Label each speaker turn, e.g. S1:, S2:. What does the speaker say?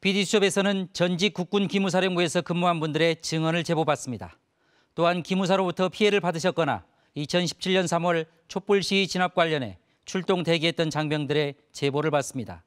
S1: BD수첩에서는 전직 국군 기무사령부에서 근무한 분들의 증언을 제보받습니다. 또한 기무사로부터 피해를 받으셨거나 2017년 3월 촛불 시위 진압 관련해 출동 대기했던 장병들의 제보를 받습니다.